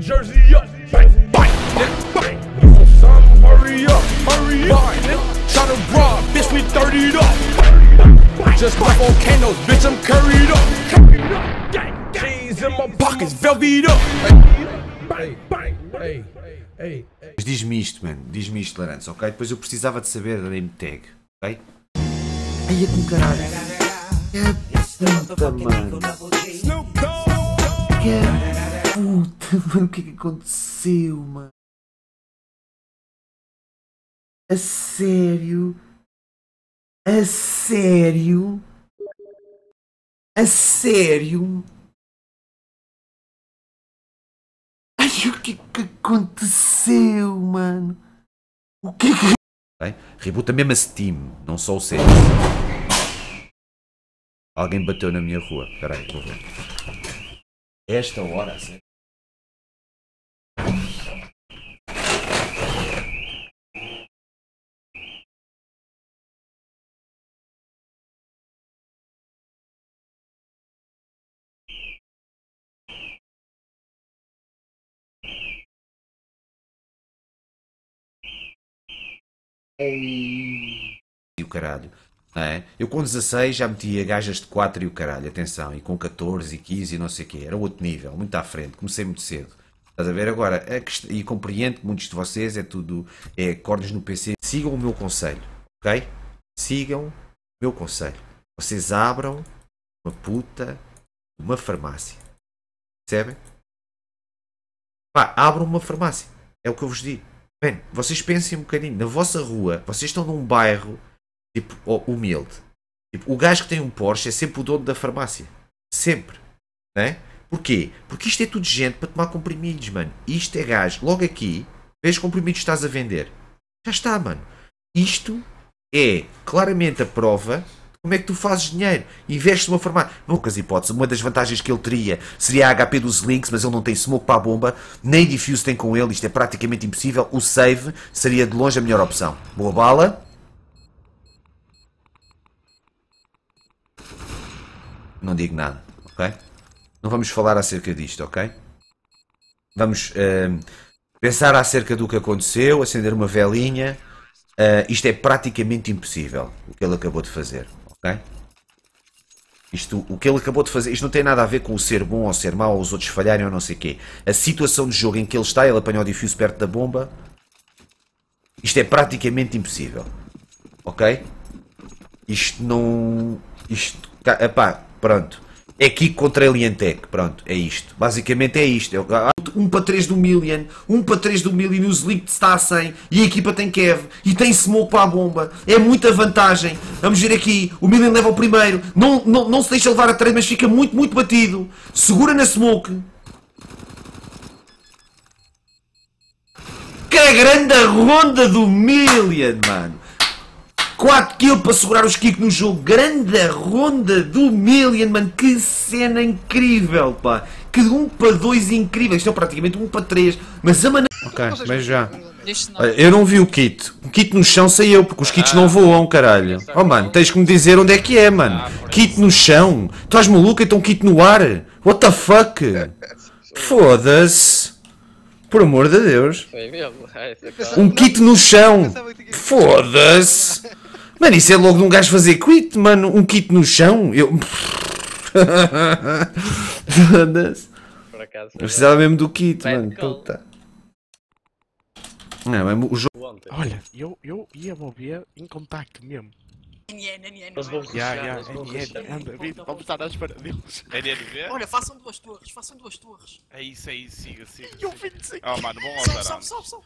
Jersey up. Bang, bang, bang. Son, hurry up, hurry up. Try to rob, bitch, we 30 up. Just like volcanoes, bitch, I'm curried up. Chains in my pockets, velvet up. Bang, bang, bang. Ei, ei. Diz-me isto, mano. Diz-me isto, Larança, ok? Depois eu precisava de saber, dei name tag, ok? Aí é com caralho. Que puta, mano. Que Puta, mano, o que é que aconteceu, mano? A sério? A sério? A sério? Ai, o que é que aconteceu, mano? O que é que... Bem, rebuta mesmo a Steam, não só o CS. Alguém bateu na minha rua. Espera aí, vou ver esta hora, certo? E o caralho. É? Eu com 16 já metia gajas de 4 e o caralho, atenção, e com 14 e 15 e não sei o quê, era outro nível, muito à frente, comecei muito cedo. Estás a ver agora? A quest... E compreendo que muitos de vocês é tudo, é cornos no PC. Sigam o meu conselho, ok? Sigam o meu conselho. Vocês abram uma puta, uma farmácia. Percebem? Pá, abram uma farmácia. É o que eu vos digo. Bem, vocês pensem um bocadinho. Na vossa rua, vocês estão num bairro Tipo, oh, humilde. Tipo, o gajo que tem um Porsche é sempre o dono da farmácia. Sempre. Né? Porquê? Porque isto é tudo gente para tomar comprimidos, mano. Isto é gás. Logo aqui, vês comprimidos que estás a vender. Já está, mano. Isto é claramente a prova de como é que tu fazes dinheiro. Investes numa farmácia. Poucas hipóteses. Uma das vantagens que ele teria seria a HP dos links, mas ele não tem smoke para a bomba, nem diffuse tem com ele. Isto é praticamente impossível. O save seria de longe a melhor opção. Boa bala. não digo nada, ok? Não vamos falar acerca disto, ok? Vamos uh, pensar acerca do que aconteceu, acender uma velinha. Uh, isto é praticamente impossível, o que ele acabou de fazer, ok? Isto, o que ele acabou de fazer, isto não tem nada a ver com o ser bom ou ser mau, ou os outros falharem ou não sei o quê. A situação de jogo em que ele está, ele apanhou o difuso perto da bomba. Isto é praticamente impossível. Ok? Isto não. Isto. Epá, Pronto. É aqui contra Eliantec, pronto, é isto. Basicamente é isto. 1 é para 3 do Millian, 1 para 3 do Millian, o Slip está a 100 e a equipa tem Kev e tem Smoke para a bomba. É muita vantagem. Vamos ver aqui, o Millian leva o primeiro, não, não, não se deixa levar a trade, mas fica muito, muito batido. Segura na Smoke. Que é grande ronda do Millian, mano. 4 kg para segurar os Kiko no jogo. Grande ronda do Million, mano. Que cena incrível, pá. Que 1 um para 2 incrível. Isto é praticamente 1 um para 3. Mas a maneira... Ok, mas já. Eu não vi o kit. O kit no chão sei eu, porque os kits ah, não voam, caralho. Oh, mano, tens que me dizer onde é que é, mano. Ah, kit no chão? Tu és maluco? Então kit no ar? What the fuck? Foda-se. Por amor de Deus. É, é um kit no chão. Foda-se. Mano, isso é logo de um gajo fazer quit, mano. Um kit no chão. Eu. Por Eu precisava mesmo do kit, Bad mano. Puta. Não, é o jogo. Olha, eu, eu ia mover em contacto mesmo. NN, NN, Eles vão vamos estar à espera deles. Olha, façam duas torres, façam duas torres. É isso, é isso, siga, siga. E eu siga. vim dizer. Oh mano, bom ao Sobe, sobe, zarame. sobe, sobe.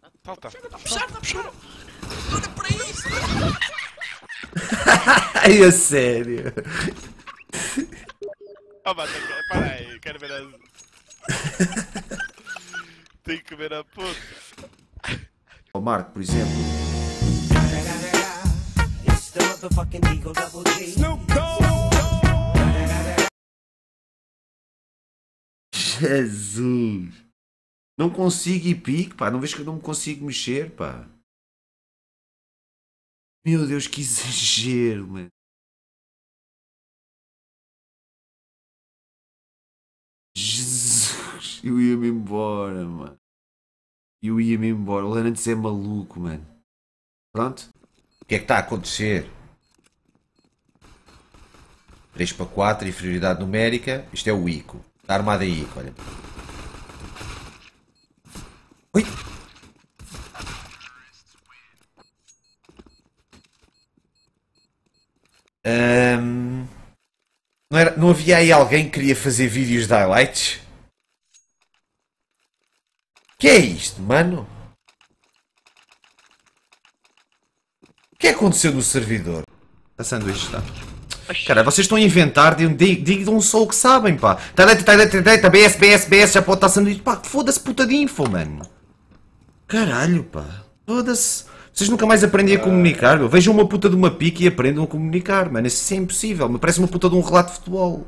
tá. Salta. Está a puxar, está puxar. Olha pra isso! Ai, é sério. Calma, ah, oh, é é, para aí, quero ver as... Tem que ver a puta. O Marco, por exemplo. Jesus! Não consigo ir pique, pá. Não vejo que eu não me consigo mexer, pá. Meu Deus, que exagero, mano. Jesus, eu ia-me embora, mano. Eu ia-me embora. O Lerantes é maluco, mano. Pronto? O que é que está a acontecer? 3 para 4, inferioridade numérica. Isto é o ICO. Está armada a ICO, olha. não havia aí alguém que queria fazer vídeos de highlights? Que é isto, mano? O que aconteceu no servidor? A sanduíche está. Cara, vocês estão a inventar, digam só o que sabem, pá. Teleta, tá teleta, tá teleta, tá BS, BS, BS, já pode estar sanduíche. Pá, foda-se puta de info, mano. Caralho, pá. Foda-se. Vocês nunca mais aprendem a comunicar, meu. Vejam uma puta de uma pique e aprendam a comunicar, mano. Isso é impossível. Me parece uma puta de um relato de futebol.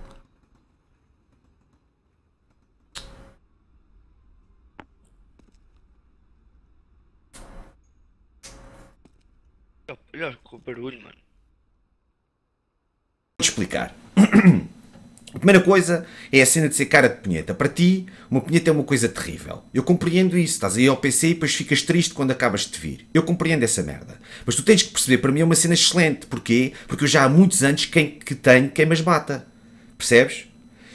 É Olha o barulho, mano. Vou te explicar. A primeira coisa é a cena de ser cara de punheta. Para ti, uma punheta é uma coisa terrível. Eu compreendo isso. Estás aí ao PC e depois ficas triste quando acabas de te vir. Eu compreendo essa merda. Mas tu tens que perceber, para mim é uma cena excelente. Porquê? Porque eu já há muitos anos quem que tenho, quem mais bata. Percebes?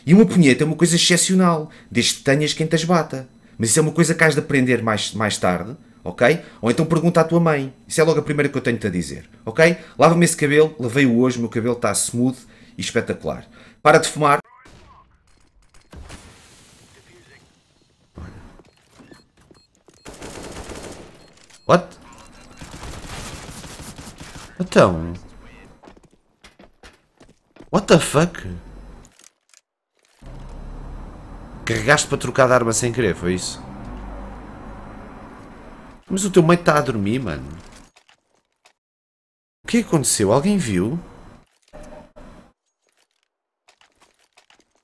E uma punheta é uma coisa excepcional, desde que tenhas quem te as bata. Mas isso é uma coisa que has de aprender mais, mais tarde, ok? Ou então pergunta à tua mãe. Isso é logo a primeira que eu tenho-te a dizer, ok? Lava-me esse cabelo, lavei-o hoje, o meu cabelo está smooth e espetacular. Para de fumar. What? Então... What the fuck? Carregaste para trocar de arma sem querer, foi isso? Mas o teu mãe está a dormir, mano. O que aconteceu? Alguém viu?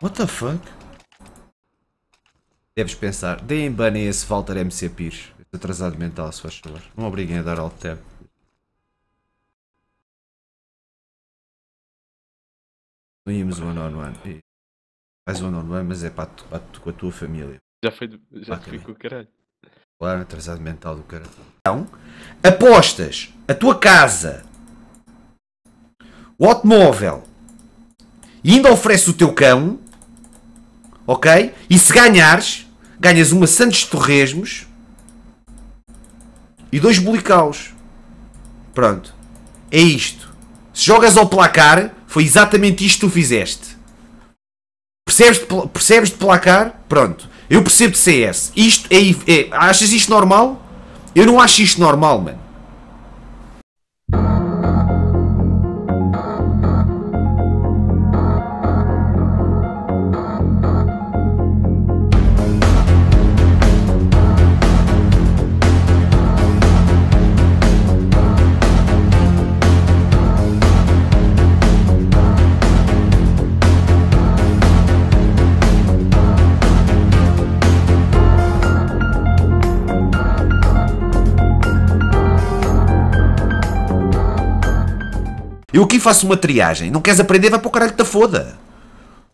What the fuck? Deves pensar, deem ban a esse Walter MC Pires. Atrasado mental, se faz favor. Não obriguem a dar alt tab. Não íamos one on one. Faz one on one, mas é para, tu, para tu, com a tua família. Já foi, já ah, o caralho. Claro, atrasado mental do caralho. Então, apostas a tua casa, o automóvel e ainda oferece o teu cão ok? E se ganhares, ganhas uma Santos Torresmos e dois Bulicaus. Pronto. É isto. Se jogas ao placar, foi exatamente isto que tu fizeste. Percebes de, percebes de placar? Pronto. Eu percebo de CS. Isto é, é. Achas isto normal? Eu não acho isto normal, mano. Eu aqui faço uma triagem. Não queres aprender? Vai para o caralho que te foda.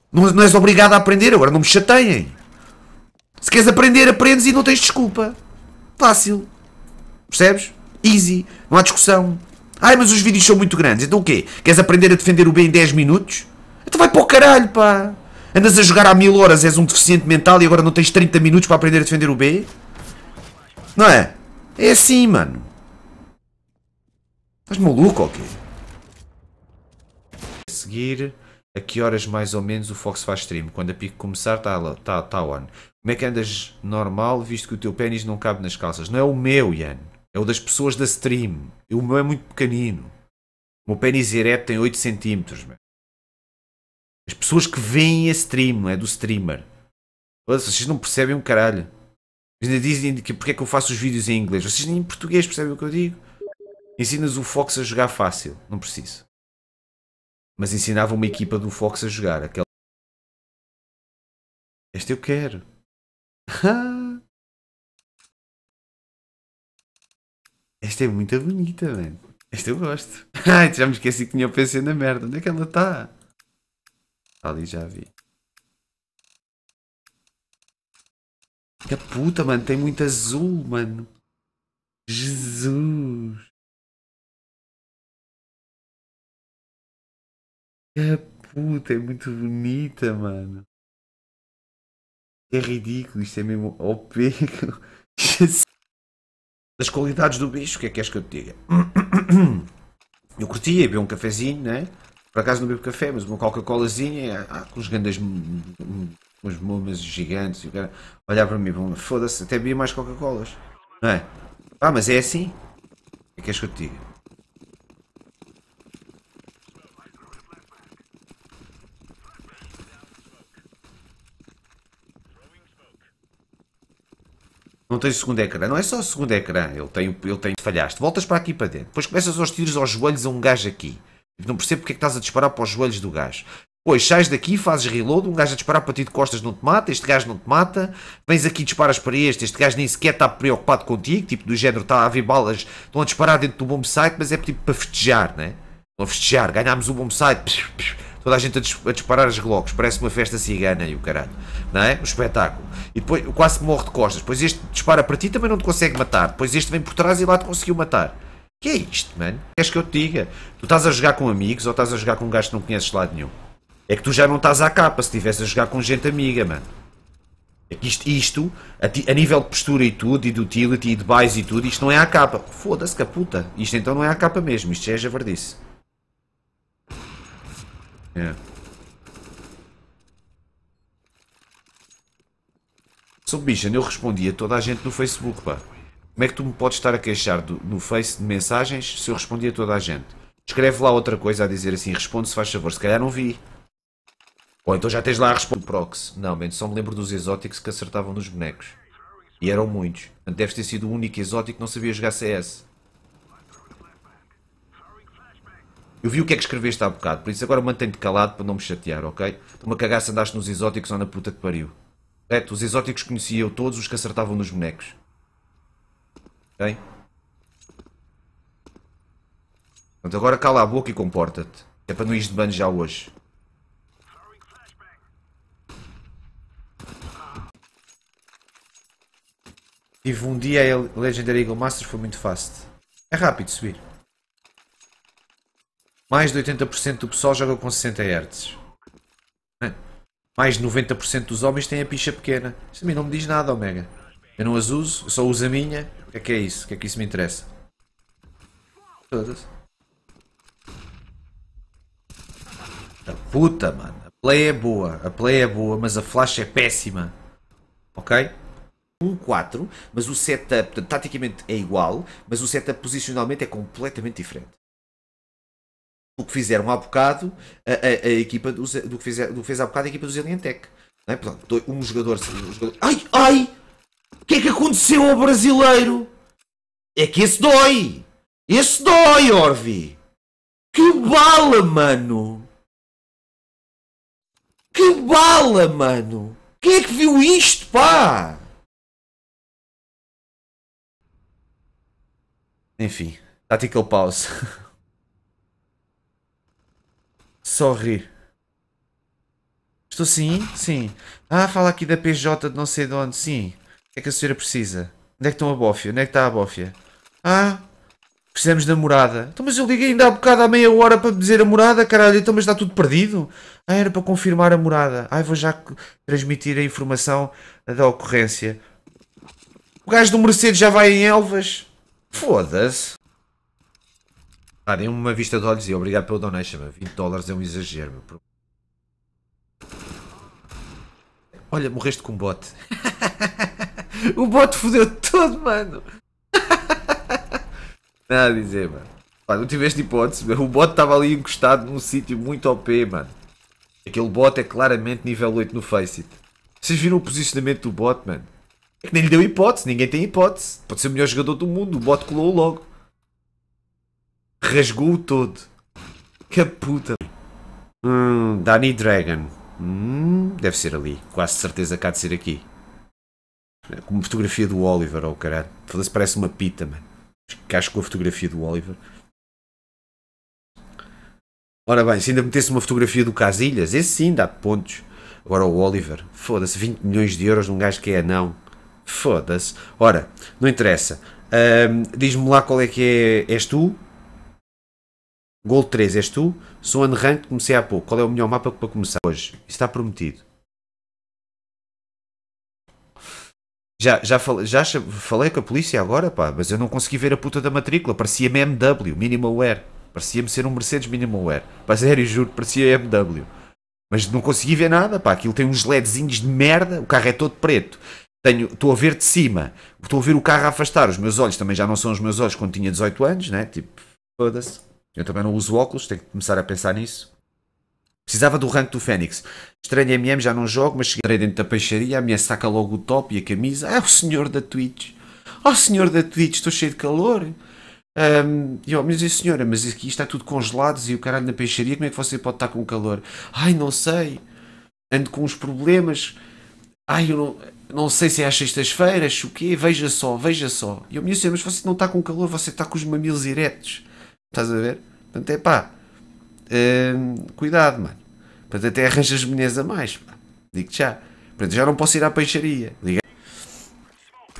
Não, não és obrigado a aprender, agora não me chateiem. Se queres aprender, aprendes e não tens desculpa. Fácil. Percebes? Easy. Não há discussão. Ai, mas os vídeos são muito grandes. Então o quê? Queres aprender a defender o bem em 10 minutos? Então vai para o caralho, pá. Andas a jogar há mil horas, és um deficiente mental e agora não tens 30 minutos para aprender a defender o B? Não é? É assim, mano. Estás maluco ou okay? quê? seguir a que horas mais ou menos o Fox faz stream? Quando a pico começar está tá, tá on. Como é que andas normal visto que o teu pênis não cabe nas calças? Não é o meu, Ian. É o das pessoas da stream. O meu é muito pequenino. O meu pênis ereto tem 8 cm. As pessoas que veem a stream, não é do streamer. Vocês não percebem um caralho. Ainda dizem que porque é que eu faço os vídeos em inglês. Vocês nem em português percebem o que eu digo. Ensinas o Fox a jogar fácil. Não preciso mas ensinava uma equipa do Fox a jogar. Aquela... Este eu quero. Esta é muito bonita, mano. Esta eu gosto. Ai, já me esqueci que tinha o PC na merda. Onde é que ela está? Ali já vi. Que puta, mano. Tem muito azul, mano. Jesus. Que é, puta é muito bonita, mano. É ridículo, isto é mesmo OP. As qualidades do bicho, o que é que és que eu te diga? Eu curtia, beber um cafezinho, né? Por acaso não bebo café, mas uma Coca-Colazinha, ah, com os grandes umas mumas gigantes e o cara olhar para mim, foda-se, até bebia mais Coca-Colas, não é? Ah, mas é assim? O que é que és que eu te digo? Não tens segundo ecrã. Não é só o segundo ecrã. Ele tem, ele tem. Falhaste. Voltas para aqui para dentro. Depois começas aos tiros aos joelhos a um gajo aqui. Não percebo porque é que estás a disparar para os joelhos do gajo. Pois sais daqui, fazes reload, um gajo a disparar para ti de costas não te mata, este gajo não te mata, vens aqui disparas para este, este gajo nem sequer está preocupado contigo, tipo do género, está a haver balas, estão a disparar dentro do bombsite, mas é tipo para festejar, né? Estão a festejar, ganhámos o bombsite toda a gente a, disparar as glocks, parece uma festa cigana e o caralho, não é? Um espetáculo. E depois quase morre de costas, depois este dispara para ti também não te consegue matar, depois este vem por trás e lá te conseguiu matar. Que é isto, mano? Queres que eu te diga? Tu estás a jogar com amigos ou estás a jogar com um gajo que não conheces de lado nenhum? É que tu já não estás à capa se estivesse a jogar com gente amiga, mano. É que isto, isto a, ti, a, nível de postura e tudo, e de utility, e de buys e tudo, isto não é a capa. Foda-se, caputa. Isto então não é a capa mesmo, isto já é javardice. É. Sou bicha, eu respondi a toda a gente no Facebook, pá. Como é que tu me podes estar a queixar do, no Face de mensagens se eu respondi a toda a gente? Escreve lá outra coisa a dizer assim, responde se faz favor, se calhar não vi. Ou então já tens lá a responder. Prox. Não, man, só me lembro dos exóticos que acertavam nos bonecos. E eram muitos. deves ter sido o único exótico que não sabia jogar CS. Eu vi o que é que escreveste há bocado, por isso agora mantém-te calado para não me chatear, ok? Uma cagaça andaste nos exóticos ou na puta que pariu. Correto, os exóticos conhecia eu todos os que acertavam nos bonecos. Ok? Portanto, agora cala a boca e comporta-te. É para não ir de banho já hoje. Tive um dia a Legendary Eagle Master foi muito fácil. É rápido subir. Mais de 80% do pessoal joga com 60 Hz. Né? Mais de 90% dos homens têm a picha pequena. Isso a mim não me diz nada, Omega. Eu não as uso, eu só uso a minha. O que é que é isso? O que é que isso me interessa? Todas. A puta, mano. A play é boa. A play é boa, mas a flash é péssima. Ok? 1 4, mas o setup, taticamente é igual, mas o setup posicionalmente é completamente diferente do que fizeram há bocado a, a, a equipa do, do, que fizer, do que fez há bocado a equipa do Zeliantec. É? Portanto, um jogador, um jogador. Ai, ai! O que é que aconteceu ao brasileiro? É que esse dói! Esse dói, Orvi! Que bala, mano! Que bala, mano! Quem é que viu isto, pá? Enfim, tactical pause. Sorri. Estou sim? Sim. Ah, fala aqui da PJ de não sei de onde. Sim. O que é que a senhora precisa? Onde é que estão a bófia? Onde é que está a bófia? Ah, precisamos da morada. Então, mas eu liguei ainda há bocado, à meia hora, para dizer a morada, caralho. Então, mas está tudo perdido? Ah, era para confirmar a morada. Ah, vou já transmitir a informação da ocorrência. O gajo do Mercedes já vai em Elvas? Foda-se. Ah, dei uma vista de olhos e obrigado pelo donation, mano. 20 dólares é um exagero, meu. Olha, morreste com um bote. o bote fodeu todo, mano. Nada a dizer, mano. não tiveste hipótese, meu. O bote estava ali encostado num sítio muito OP, mano. Aquele bot é claramente nível 8 no Faceit. Vocês viram o posicionamento do bot, mano? É que nem lhe deu hipótese, ninguém tem hipótese. Pode ser o melhor jogador do mundo, o bot colou logo. Rasgou-o todo. Que puta. Hum, Danny Dragon. Hum, deve ser ali. Quase certeza cá de ser aqui. É como fotografia do Oliver, ou oh, caralho. Foda-se, parece uma pita, mano. Acho com a fotografia do Oliver. Ora bem, se ainda metesse uma fotografia do Casilhas, esse sim dá pontos. Agora o Oliver, foda-se, 20 milhões de euros num gajo que é anão. Foda-se. Ora, não interessa. Um, Diz-me lá qual é que é, és tu, Gol 3 és tu. Sou Anran que comecei há pouco. Qual é o melhor mapa para começar hoje? Isso está prometido. Já, já, falei, já falei com a polícia agora, pá, mas eu não consegui ver a puta da matrícula. Parecia MW, Minimal Wear. Parecia-me ser um Mercedes Minimal Wear. Pá, sério, juro, parecia MW. Mas não consegui ver nada, pá. Aquilo tem uns LEDzinhos de merda. O carro é todo preto. Tenho, estou a ver de cima. Estou a ver o carro a afastar. Os meus olhos também já não são os meus olhos quando tinha 18 anos, né? Tipo, foda-se. Eu também não uso óculos, tenho que começar a pensar nisso. Precisava do rank do Fênix. Estranho MM, já não jogo, mas cheguei dentro da peixaria, a minha saca logo o top e a camisa. Ah, é o senhor da Twitch. Oh senhor da Twitch, estou cheio de calor. Um, e eu, mas e senhora, mas aqui está tudo congelado e o caralho na peixaria, como é que você pode estar com calor? Ai, não sei. Ando com uns problemas. Ai, eu não, não sei se é às sextas-feiras, o quê? Veja só, veja só. E eu, minha senhora, mas você não está com calor, você está com os mamilos eretos. Estás a ver? Portanto, é pá, hum, cuidado, mano. Portanto, até arranjas mulheres a mais, digo-te já. Portanto, já não posso ir à peixaria, liga.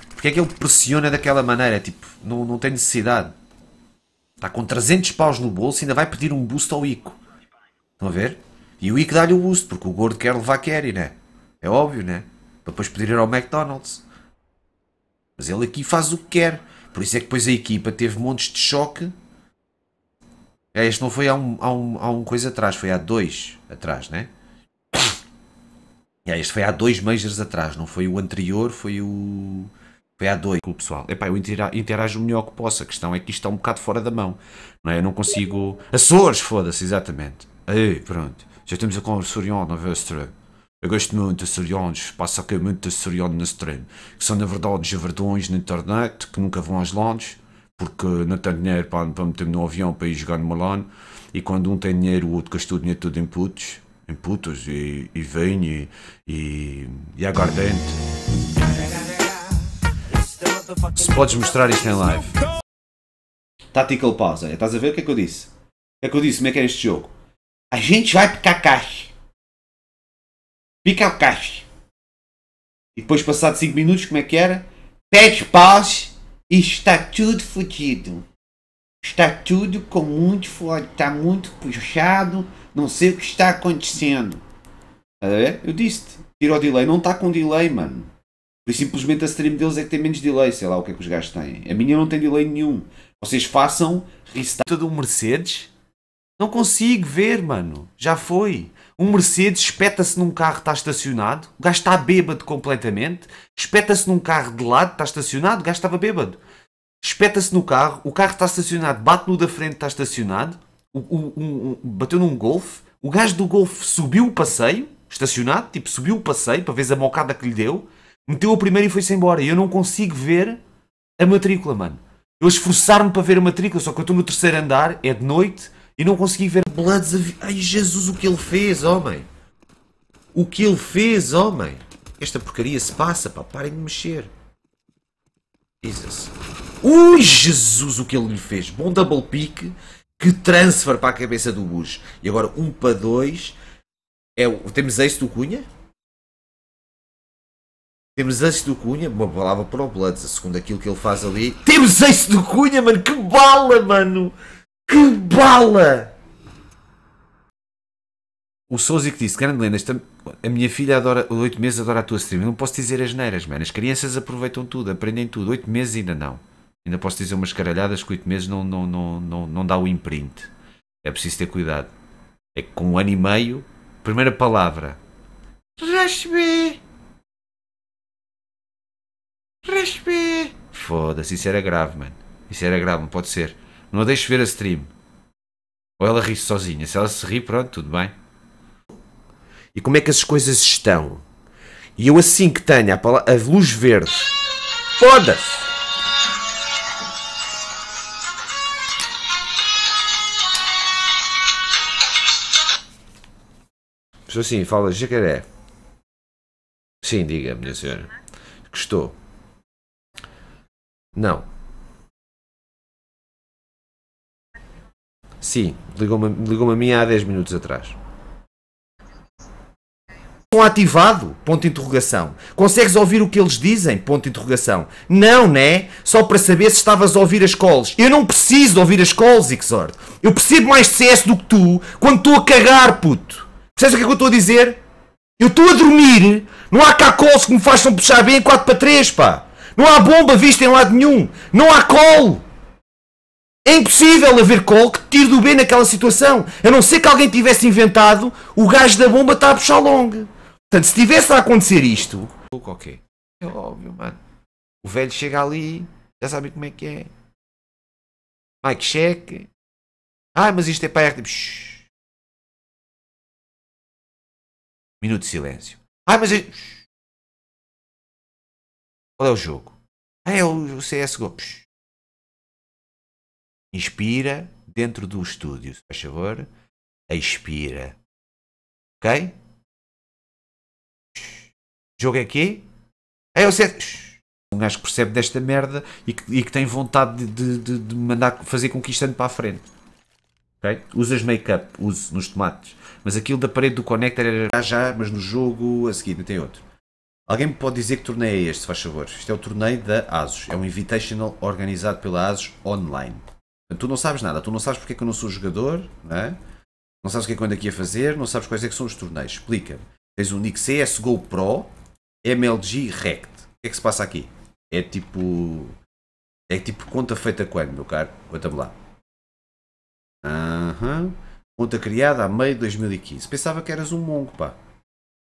Porque é que ele pressiona daquela maneira? Tipo, não, não tem necessidade. Está com 300 paus no bolso e ainda vai pedir um boost ao Ico. Estão a ver? E o Ico dá-lhe o boost, porque o gordo quer levar Kerry né? É óbvio, né? Para depois poder ir ao McDonald's. Mas ele aqui faz o que quer. Por isso é que depois a equipa teve montes de choque é, este não foi há um, há, um, há um coisa atrás, foi há dois atrás, né? É, este foi há dois Majors atrás, não foi o anterior, foi o. Foi há dois. O pessoal, epá, eu interajo o melhor que posso. A questão é que isto está um bocado fora da mão, não é? Eu não consigo. Açores, foda-se, exatamente. Aí, pronto. Já estamos a conversar é na Vestre. Eu gosto muito de açorianos, passa aqui muito açoriano no stream, que são na verdade verdões na internet, que nunca vão aos longes porque não tem dinheiro para, para meter no avião para ir jogar no Milan, e quando um tem dinheiro, o outro gastou o dinheiro todo em putos, em putos, e, e vinho, e, e, e aguardente. Se podes mostrar isto em live. Tactical pause, estás a ver o que é que eu disse? O que é que eu disse? Como é que é este jogo? A gente vai picar caixa. picar caixa. E depois, passado 5 minutos, como é que era? Pede pause Está tudo fodido. Está tudo com muito fora, está muito puxado, não sei o que está acontecendo. É, eu disse, tirou o delay, não está com delay, mano. Por simplesmente a stream deles é que tem menos delay, sei lá o que é que os gajos têm. A minha não tem delay nenhum. Vocês façam restart. Todo um Mercedes? Não consigo ver, mano. Já foi um Mercedes espeta-se num carro que está estacionado, o gajo está bêbado completamente, espeta-se num carro de lado, está estacionado, o gajo estava bêbado. Espeta-se no carro, o carro está estacionado, bate no da frente, está estacionado, o, o, um, bateu num Golf, o gajo do Golf subiu o passeio, estacionado, tipo, subiu o passeio para ver a mocada que lhe deu, meteu a primeira e foi-se embora. E eu não consigo ver a matrícula, mano. Eu esforçar-me para ver a matrícula, só que eu estou no terceiro andar, é de noite, e não consegui ver Bloods a... Ai Jesus, o que ele fez, homem! O que ele fez, homem! Esta porcaria se passa, pá, parem de mexer. Jesus. Ui, Jesus, o que ele lhe fez. Bom double pick, que transfer para a cabeça do Bush. E agora um para dois. É, temos ace do Cunha? Temos ace do Cunha, uma palavra para o Bloods, a segunda aquilo que ele faz ali. Temos ace do Cunha, mano, que bala, mano! Que bala! O Sousa que disse, grande lenda, esta, a minha filha adora, oito meses adora a tua stream. Eu não posso dizer as neiras, mano. As crianças aproveitam tudo, aprendem tudo. Oito meses ainda não. Ainda posso dizer umas caralhadas que oito meses não, não, não, não, não dá o imprint. É preciso ter cuidado. É que com um ano e meio, primeira palavra. Respe. Respe. Foda-se, isso era grave, mano. Isso era grave, não pode ser. Não a deixes ver a stream. Ou ela ri sozinha. Se ela se ri, pronto, tudo bem. E como é que as coisas estão? E eu assim que tenho a, a luz verde. Foda-se! Estou assim, fala jacaré. Sim, diga, minha senhora. Gostou? Não. Sim, ligou-me ligou, a mim há 10 minutos atrás. Estão ativado? Ponto de interrogação. Consegues ouvir o que eles dizem? Ponto de interrogação. Não, né? Só para saber se estavas a ouvir as calls. Eu não preciso ouvir as calls, Xord. Eu percebo mais CS do que tu quando estou a cagar, puto. Percebes o que é que eu estou a dizer? Eu estou a dormir. Não há cá calls que me façam puxar bem 4 para 3, pá. Não há bomba vista em lado nenhum. Não há call. É impossível haver call que tire do B naquela situação, a não ser que alguém tivesse inventado o gajo da bomba está a puxar long. Portanto, se tivesse a acontecer isto. Ok. É, é? é óbvio, mano. O velho chega ali, já sabem como é que é. Mike check. Ah, mas isto é para RTP. Shhh. Minuto de silêncio. Ah, mas. É- Shhh. Qual é o jogo? Ah, é o CSGO. Shhh. Inspira dentro do estúdio, se faz favor. Expira. Ok? jogo é aqui. É o set. Um gajo que percebe desta merda e que, e que tem vontade de, de, de, mandar fazer com que isto ande para a frente. Okay? Usas make-up, uso nos tomates. Mas aquilo da parede do connector era já, já, mas no jogo a seguir não tem outro. Alguém me pode dizer que torneio é este, se faz favor? Isto é o torneio da ASUS. É um invitational organizado pela ASUS online. Tu não sabes nada, tu não sabes porque é que eu não sou jogador, não, é? não sabes o que é que eu ando aqui a fazer, não sabes quais é que são os torneios. Explica-me. Tens o um nick CSGO é Pro MLG Rect. O que é que se passa aqui? É tipo. É tipo conta feita quando, meu caro? Conta-me lá. Uhum. Conta criada a meio de 2015. Pensava que eras um mongo, pá.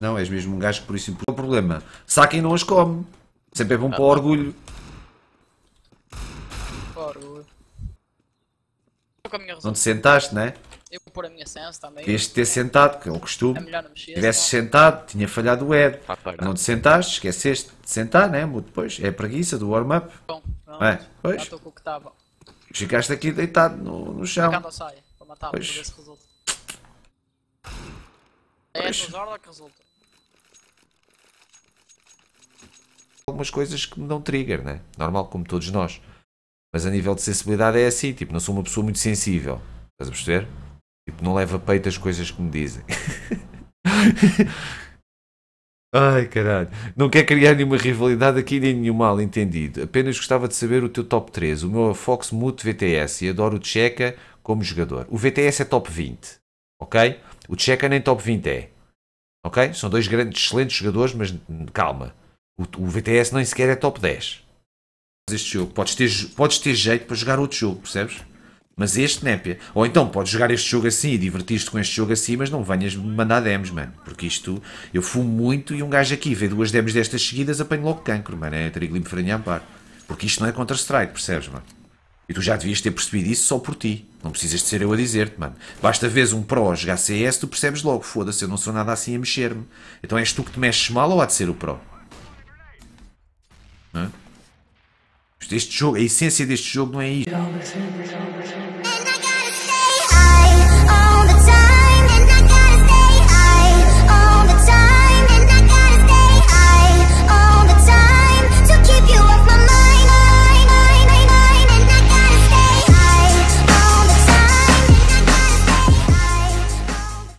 Não, és mesmo um gajo que por isso. Qual é o problema? Saquem não as come. Sempre é bom ah, para o orgulho. com a minha Não te sentaste, né? Eu vou pôr a minha sense também. Devias ter sentado, que é o costume. É melhor não Tivesse sentado, tinha falhado o Ed. Tá não te sentaste, esqueceste de sentar, né? Depois é a preguiça do warm-up. Bom, pronto. É, pois. Já estou com o que estava. Ficaste aqui deitado no, no chão. Ficando a saia, para matar, pois. para ver se resulta. É a tua que resulta. Algumas coisas que me dão trigger, né? Normal, como todos nós. Mas a nível de sensibilidade é assim, tipo, não sou uma pessoa muito sensível. Estás a perceber? Tipo, não leva peito as coisas que me dizem. Ai caralho, não quer criar nenhuma rivalidade aqui nem nenhum mal entendido. Apenas gostava de saber o teu top 3. O meu é Fox Mute VTS e adoro o Tcheca como jogador. O VTS é top 20, ok? O Tcheca nem top 20 é, ok? São dois grandes, excelentes jogadores, mas calma. O, o VTS nem sequer é top 10 deste jogo. Podes ter, podes ter jeito para jogar outro jogo, percebes? Mas este, népia. Ou então podes jogar este jogo assim e divertir-te com este jogo assim, mas não venhas me mandar demos, mano. Porque isto, eu fumo muito e um gajo aqui vê duas demos destas seguidas, apanho logo cancro, mano. É triglimo limpo, farinha amparo. Porque isto não é Counter-Strike, percebes, mano? E tu já devias ter percebido isso só por ti. Não precisas de ser eu a dizer-te, mano. Basta ver um pro jogar CS, tu percebes logo, foda-se, eu não sou nada assim a mexer-me. Então és tu que te mexes mal ou há de ser o pro este jogo, a essência deste jogo não é isso.